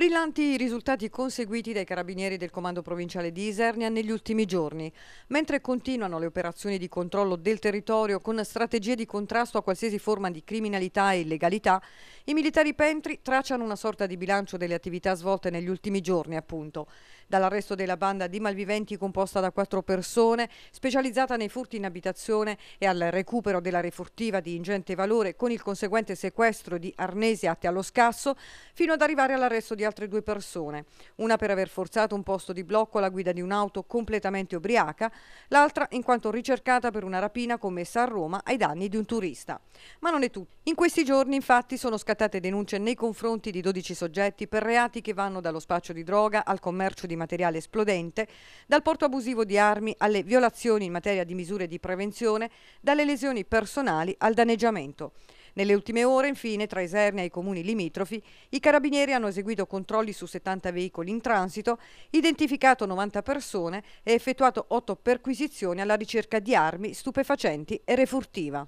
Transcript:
Brillanti i risultati conseguiti dai carabinieri del Comando Provinciale di Isernia negli ultimi giorni. Mentre continuano le operazioni di controllo del territorio con strategie di contrasto a qualsiasi forma di criminalità e illegalità, i militari pentri tracciano una sorta di bilancio delle attività svolte negli ultimi giorni, appunto. Dall'arresto della banda di malviventi composta da quattro persone, specializzata nei furti in abitazione e al recupero della refurtiva di ingente valore con il conseguente sequestro di arnesi atti allo scasso, fino ad arrivare all'arresto di altre due persone, una per aver forzato un posto di blocco alla guida di un'auto completamente ubriaca, l'altra in quanto ricercata per una rapina commessa a Roma ai danni di un turista. Ma non è tutto. In questi giorni infatti sono scattate denunce nei confronti di 12 soggetti per reati che vanno dallo spaccio di droga al commercio di materiale esplodente, dal porto abusivo di armi alle violazioni in materia di misure di prevenzione, dalle lesioni personali al danneggiamento. Nelle ultime ore, infine, tra Isernia e i comuni limitrofi, i carabinieri hanno eseguito controlli su 70 veicoli in transito, identificato 90 persone e effettuato 8 perquisizioni alla ricerca di armi, stupefacenti e refurtiva.